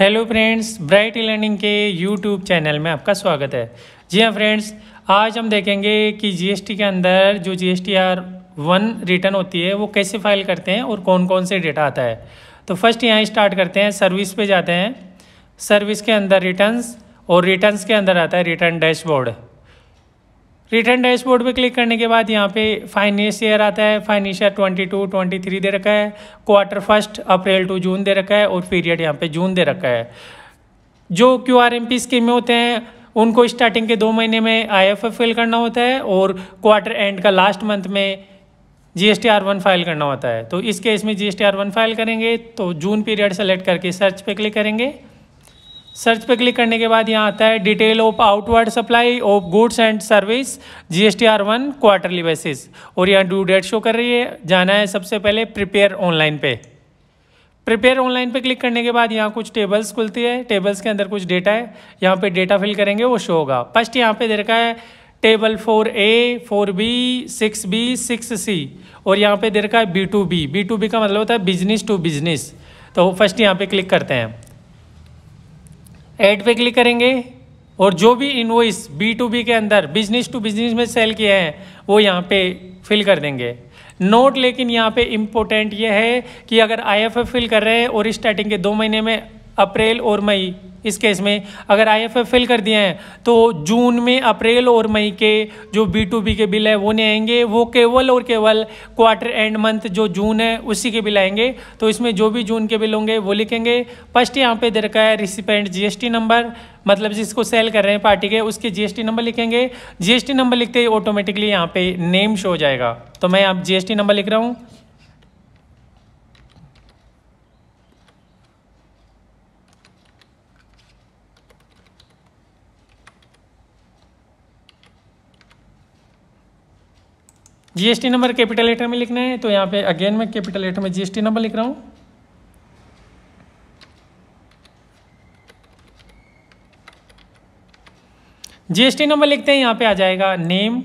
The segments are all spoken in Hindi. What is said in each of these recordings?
हेलो फ्रेंड्स ब्राइट लर्निंग के यूट्यूब चैनल में आपका स्वागत है जी हाँ फ्रेंड्स आज हम देखेंगे कि जीएसटी के अंदर जो G S T R one return होती है वो कैसे फाइल करते हैं और कौन कौन से डेटा आता है तो फर्स्ट यहाँ स्टार्ट करते हैं सर्विस पे जाते हैं सर्विस के अंदर रिटर्न्स और रिटर्न्स के अंदर आता है रिटर्न डैशबोर्ड रिटर्न डैशबोर्ड पे क्लिक करने के बाद यहाँ पे फाइनेंस ईयर आता है finance year twenty two twenty three दे रखा है quarter first April to June दे रखा है और पीरियड यहाँ पे जून दे रखा है जो Q R M P scheme में होते हैं उनको स्टार्टिंग के दो महीने में आई एफ एफ फिल करना होता है और क्वार्टर एंड का लास्ट मंथ में G S T R one file करना होता है तो इस केस में G S T R one file करेंगे तो जून पीरियड सेलेक्ट करके सर्च पे क्लिक करेंगे सर्च पर क्लिक करने के बाद यहाँ आता है detail of outward supply of goods and service G S T R one quarterly basis और यहाँ ड्यू डेट शो कर रही है जाना है सबसे पहले प्रिपेयर ऑनलाइन पे प्रिपेयर ऑनलाइन पे क्लिक करने के बाद यहाँ कुछ टेबल्स खुलती है टेबल्स के अंदर कुछ डेटा है यहाँ पे डेटा फिल करेंगे वो शो होगा फर्स्ट यहाँ पे दे रखा है table four A four B six B six C और यहाँ पे दे रखा है B to B B to B का मतलब होता है बिजनेस टू बिजनेस तो फर्स्ट यहाँ पे क्लिक करते हैं ऐड पे क्लिक करेंगे और जो भी इनवॉइस बी टू बी के अंदर बिजनेस टू बिजनेस में सेल किए हैं वो यहाँ पे फिल कर देंगे नोट लेकिन यहाँ पे इम्पोर्टेंट ये है कि अगर आईएफएफ फिल कर रहे हैं और स्टार्टिंग के दो महीने में अप्रैल और मई इस केस में अगर आई फिल कर दिए हैं तो जून में अप्रैल और मई के जो बी टू बी के बिल है वो नहीं आएंगे वो केवल और केवल क्वार्टर एंड मंथ जो जून है उसी के बिल आएंगे तो इसमें जो भी जून के बिल होंगे वो लिखेंगे फर्स्ट यहाँ पे दे रखा है रिसिपेंट जीएसटी नंबर मतलब जिसको सेल कर रहे हैं पार्टी के उसके जीएसटी नंबर लिखेंगे जीएसटी नंबर लिखते ही ऑटोमेटिकली यहाँ पे नेम शो हो जाएगा तो मैं आप जीएसटी नंबर लिख रहा हूँ जीएसटी नंबर कैपिटल लेटर में लिखना है तो यहाँ पे अगेन मैं कैपिटल लेटर में जीएसटी नंबर लिख रहा हूँ जीएसटी नंबर लिखते हैं यहाँ पे आ जाएगा नेम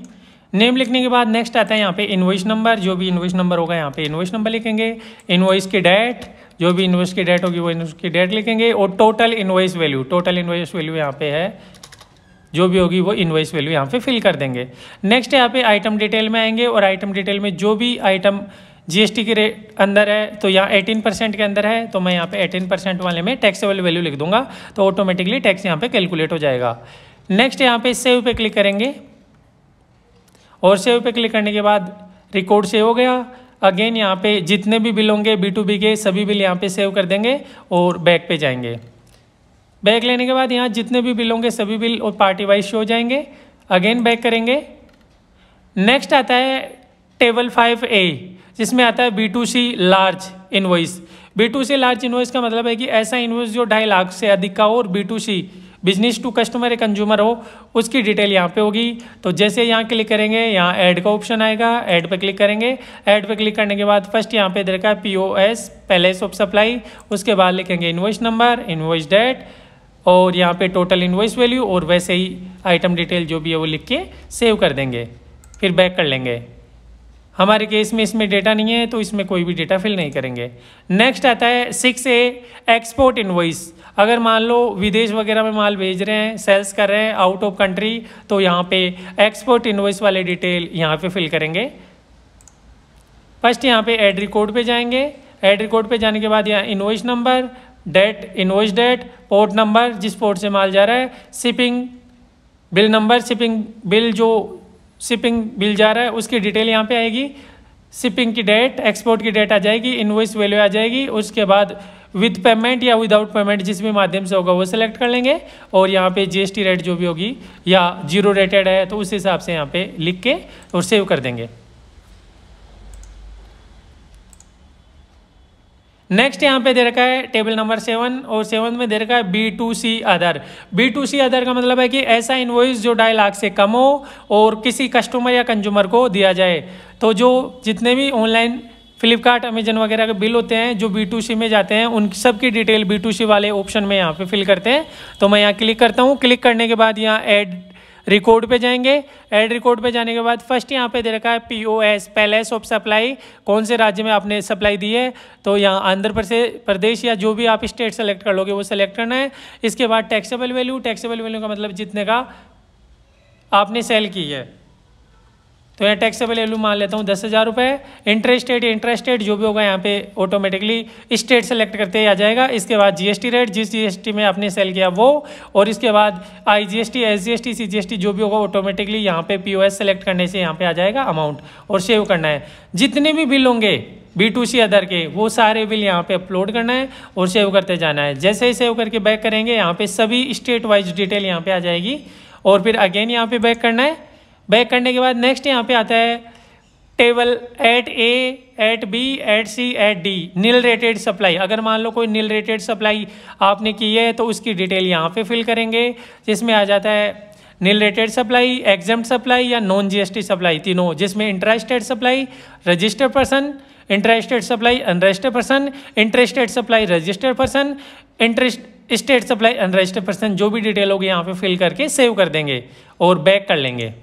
नेम लिखने के बाद नेक्स्ट आता है यहाँ पे इनवॉइस नंबर जो भी इनवॉइस नंबर होगा यहाँ पे इनवॉइस नंबर लिखेंगे इनवॉइस की डेट जो भी इन्वेस्ट की डेट होगी वो इन्वेस्ट की डेट लिखेंगे और total invoice value total invoice value यहाँ पे है जो भी होगी वो इन्वॉइस वैल्यू यहाँ पे फिल कर देंगे नेक्स्ट यहाँ पे आइटम डिटेल में आएंगे और आइटम डिटेल में जो भी आइटम जीएसटी के रेट अंदर है तो यहाँ एटीन परसेंट के अंदर है तो मैं यहाँ पे एटीन परसेंट वाले में टैक्सेबल वैल्यू लिख दूंगा तो ऑटोमेटिकली टैक्स यहाँ पे कैलकुलेट हो जाएगा नेक्स्ट यहाँ पे सेव पे क्लिक करेंगे और सेव पे क्लिक करने के बाद रिकॉर्ड सेव हो गया अगेन यहाँ पे जितने भी बिल होंगे बी टू बी के सभी बिल यहाँ पे सेव कर देंगे और बैक पे जाएंगे बैक लेने के बाद यहाँ जितने भी बिल होंगे सभी बिल और पार्टी वाइज शो हो जाएंगे अगेन बैक करेंगे नेक्स्ट आता है टेबल फाइव ए जिसमें आता है B to C large invoice B to C large invoice का मतलब है कि ऐसा इन्वॉइस जो ढाई लाख से अधिक का हो और B to C business to customer या कंज्यूमर हो उसकी डिटेल यहाँ पे होगी तो जैसे यहाँ क्लिक करेंगे यहाँ ऐड का ऑप्शन आएगा ऐड पे क्लिक करेंगे ऐड पे क्लिक करने के बाद फर्स्ट यहाँ पे दे रखा है P O S place of supply उसके बाद लिखेंगे इन्वॉइस नंबर इन्वॉइस डेट और यहाँ पे टोटल इन्वॉइस वैल्यू और वैसे ही आइटम डिटेल जो भी है वो लिख के सेव कर देंगे फिर बैक कर लेंगे हमारे केस में इसमें डेटा नहीं है तो इसमें कोई भी डेटा फिल नहीं करेंगे नेक्स्ट आता है सिक्स ए एक्सपोर्ट इन्वॉइस अगर मान लो विदेश वगैरह में माल भेज रहे हैं सेल्स कर रहे हैं आउट ऑफ कंट्री तो यहाँ पे एक्सपोर्ट इन्वॉइस वाले डिटेल यहाँ पे फिल करेंगे फर्स्ट यहाँ पे एड रिकॉर्ड पे जाएंगे एड रिकॉर्ड पे जाने के बाद यहाँ invoice number date invoice date port number जिस पोर्ट से माल जा रहा है shipping bill number shipping bill जो शिपिंग बिल जा रहा है उसकी डिटेल यहाँ पे आएगी शिपिंग की डेट एक्सपोर्ट की डेट आ जाएगी इनवॉइस वैल्यू आ जाएगी उसके बाद विद पेमेंट या विदाउट पेमेंट जिस भी माध्यम से होगा वो सिलेक्ट कर लेंगे और यहाँ पे जीएसटी रेट जो भी होगी या जीरो रेटेड है तो उस हिसाब से यहाँ पे लिख के और सेव कर देंगे नेक्स्ट यहाँ पे दे रखा है टेबल नंबर सेवन और सेवन में दे रखा है B to C other B to C other का मतलब है कि ऐसा इन्वॉइस जो ढाई लाख से कम हो और किसी कस्टमर या कंज्यूमर को दिया जाए तो जो जितने भी ऑनलाइन फ्लिपकार्ट अमेजन वगैरह के बिल होते हैं जो बी टू सी में जाते हैं उन सब की डिटेल बी टू सी वाले ऑप्शन में यहाँ पे फिल करते हैं तो मैं यहाँ क्लिक करता हूँ क्लिक करने के बाद यहाँ एड रिकॉर्ड पे जाएंगे एड रिकॉर्ड पे जाने के बाद फर्स्ट यहाँ पे दे रखा है P O S place of supply कौन से राज्य में आपने सप्लाई दी है तो यहाँ आंध्र प्रदेश या जो भी आप स्टेट सेलेक्ट कर लोगे वो सेलेक्ट करना है इसके बाद टैक्सेबल वैल्यू टैक्सेबल वैल्यू का मतलब जितने का आपने सेल की है तो यह टैक्सेबल वैल्यू मान लेता हूँ दस हज़ार रुपये इंटरेस्टेड इंटरेस्टेड जो भी होगा यहाँ पे ऑटोमेटिकली स्टेट सेलेक्ट करते ही आ जाएगा इसके बाद जीएसटी रेट जिस जीएसटी में आपने सेल किया वो और इसके बाद I G S T S G S T C G S T जो भी होगा ऑटोमेटिकली यहाँ पे पी ओ एस सेलेक्ट करने से यहाँ पे आ जाएगा अमाउंट और सेव करना है जितने भी बिल होंगे बी टू सी अदर के वो सारे बिल यहाँ पे अपलोड करना है और सेव करते जाना है जैसे ही सेव करके बैक करेंगे यहाँ पे सभी स्टेट वाइज डिटेल यहाँ पे आ जाएगी और फिर अगेन यहाँ पे बैक करना है बैक करने के बाद नेक्स्ट यहाँ पे आता है table eight A eight B eight C eight D nil rated supply अगर मान लो कोई नील रेटेड सप्लाई आपने की है तो उसकी डिटेल यहाँ पे फिल करेंगे जिसमें आ जाता है nil rated supply exempt supply या नॉन जीएसटी सप्लाई तीनों जिसमें interstate supply registered person interstate supply unregistered person interstate supply registered person inter state supply unregistered person जो भी डिटेल होगी यहाँ पे फिल करके सेव कर देंगे और बैक कर लेंगे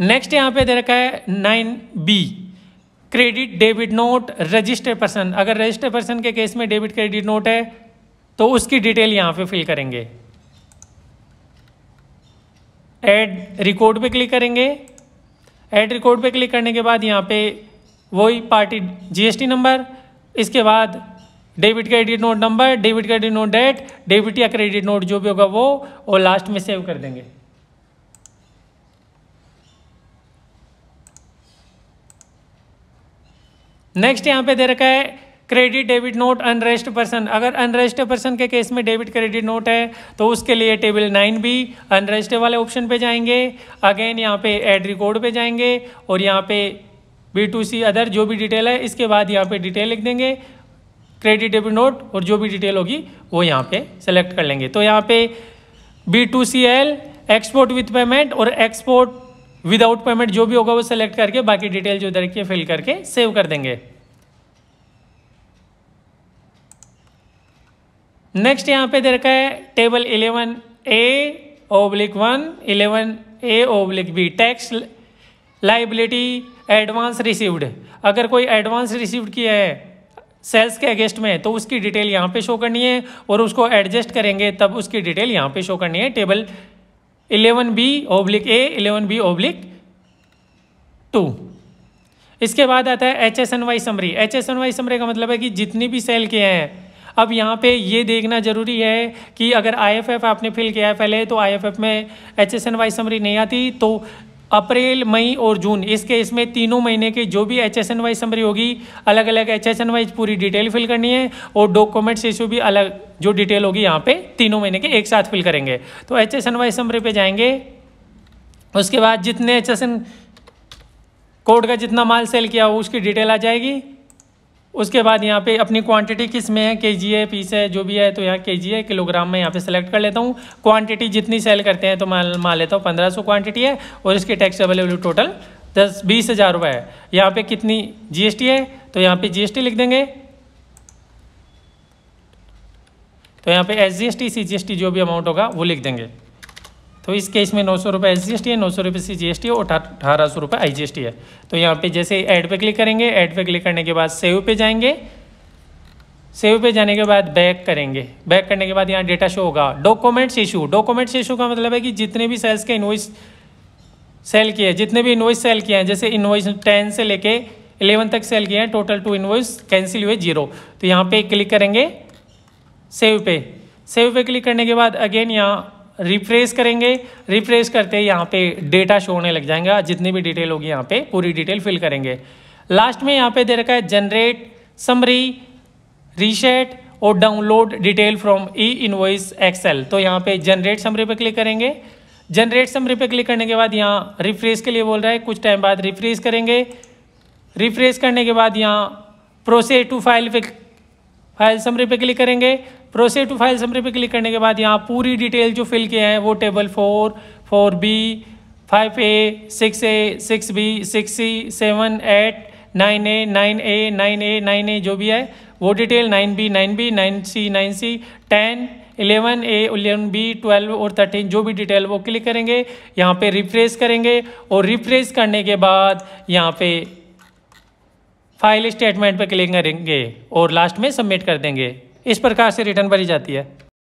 नेक्स्ट यहाँ पे दे रखा है nine B credit debit note registered person अगर रजिस्टर्ड पर्सन के केस में डेबिट क्रेडिट नोट है तो उसकी डिटेल यहाँ पे फिल करेंगे एड रिकॉर्ड पे क्लिक करेंगे एड रिकॉर्ड पे क्लिक करने के बाद यहाँ पे वही पार्टी जीएसटी नंबर इसके बाद debit credit note number debit credit note date debit या क्रेडिट नोट जो भी होगा वो और लास्ट में सेव कर देंगे नेक्स्ट यहाँ पे दे रखा है credit debit note unregistered person अगर अनरेस्ट पर्सन के केस में डेबिट क्रेडिट नोट है तो उसके लिए टेबल नाइन भी अनरेस्ट वाले ऑप्शन पे जाएंगे अगेन यहाँ पे एड रिकॉर्ड पे जाएंगे और यहाँ पे बी टू सी अदर जो भी डिटेल है इसके बाद यहाँ पे डिटेल लिख देंगे क्रेडिट डेबिट नोट और जो भी डिटेल होगी वो यहाँ पे सेलेक्ट कर लेंगे तो यहाँ पे B to C L export with payment और एक्सपोर्ट विदाउट पेमेंट जो भी होगा वो सेलेक्ट करके बाकी डिटेल जो इधर की फिल करके सेव कर देंगे नेक्स्ट यहाँ पे दे रखा है table eleven A oblique one eleven A oblique B tax liability advance received अगर कोई एडवांस रिसीव्ड किया है सेल्स के अगेंस्ट में तो उसकी डिटेल यहाँ पे शो करनी है और उसको एडजस्ट करेंगे तब उसकी डिटेल यहाँ पे शो करनी है table eleven B oblique A eleven B oblique two इसके बाद आता है H S N wise summary H S N wise summary का मतलब है कि जितनी भी सेल के हैं अब यहाँ पे ये देखना जरूरी है कि अगर आईएफएफ आपने फिल किया है पहले तो आईएफएफ में H S N wise summary नहीं आती तो अप्रैल मई और जून इसके इसमें तीनों महीने के जो भी H S N wise summary होगी अलग अलग एच एस एन वाइज पूरी डिटेल फिल करनी है और डॉक्यूमेंट्स इशू भी अलग जो डिटेल होगी यहाँ पे तीनों महीने के एक साथ फिल करेंगे तो H S N wise summary पे जाएंगे उसके बाद जितने एच एस एन कोड का जितना माल सेल किया हो उसकी डिटेल आ जाएगी उसके बाद यहाँ पे अपनी क्वांटिटी किस में है के जी है पीस है जो भी है तो यहाँ के जी है किलोग्राम में यहाँ पे सेलेक्ट कर लेता हूँ क्वांटिटी जितनी सेल करते हैं तो मान मान लेता हूँ पंद्रह सौ क्वांटिटी है और इसकी टैक्स अवेलेबल टोटल दस बीस हज़ार रुपये है यहाँ पे कितनी जीएसटी है तो यहाँ पे जीएसटी लिख देंगे तो यहाँ पे S G S T C G S T जो भी अमाउंट होगा वो लिख देंगे तो इस केस में नौ सौ रुपये एस जी एस टी है नौ सौ रुपये सी जी एस टी है और अठारह सौ रुपये आई जी एस टी है तो यहाँ पे जैसे ऐड पे क्लिक करेंगे ऐड पे क्लिक करने के बाद सेव पे जाएंगे सेव पे जाने के बाद बैक करेंगे बैक करने के बाद यहाँ डेटा शो होगा डॉक्यूमेंट्स इशू डॉक्यूमेंट्स इशू का मतलब है कि जितने भी सेल्स के इन्वॉइस सेल किए हैं जितने भी इन्वॉइस सेल किए हैं जैसे इन्वॉइस टेन से लेके इलेवन तक सेल किए हैं टोटल टू इन्वॉइस कैंसिल हुए जीरो तो यहाँ पे क्लिक करेंगे सेव पे सेव पे क्लिक करने के बाद अगेन यहाँ रिफ्रेश करेंगे रिफ्रेश करते यहाँ पे डेटा शो होने लग जाएगा जितनी भी डिटेल होगी यहाँ पे पूरी डिटेल फिल करेंगे लास्ट में यहाँ पे दे रखा है जनरेट समरी रीसेट और download detail from E invoice Excel तो यहाँ पे जनरेट समरी पे क्लिक करेंगे जनरेट समरी पे क्लिक करने के बाद यहाँ रिफ्रेश के लिए बोल रहा है कुछ टाइम बाद रिफ्रेश करेंगे रिफ्रेश करने के बाद यहाँ प्रोसेस टू फाइल पे फाइल समरी पे क्लिक करेंगे प्रोसेस टू फाइल समरी पे क्लिक करने के बाद यहाँ पूरी डिटेल जो फिल किए हैं वो table four four B five A six A six B six C seven eight nine A nine A nine A nine A जो भी है वो detail nine B nine B nine C nine C ten eleven A eleven B twelve और थर्टीन जो भी डिटेल वो क्लिक करेंगे यहाँ पे रिफ्रेश करेंगे और रिफ्रेश करने के बाद यहाँ पे फाइल स्टेटमेंट पे क्लिक करेंगे और लास्ट में सबमिट कर देंगे इस प्रकार से रिटर्न भरी जाती है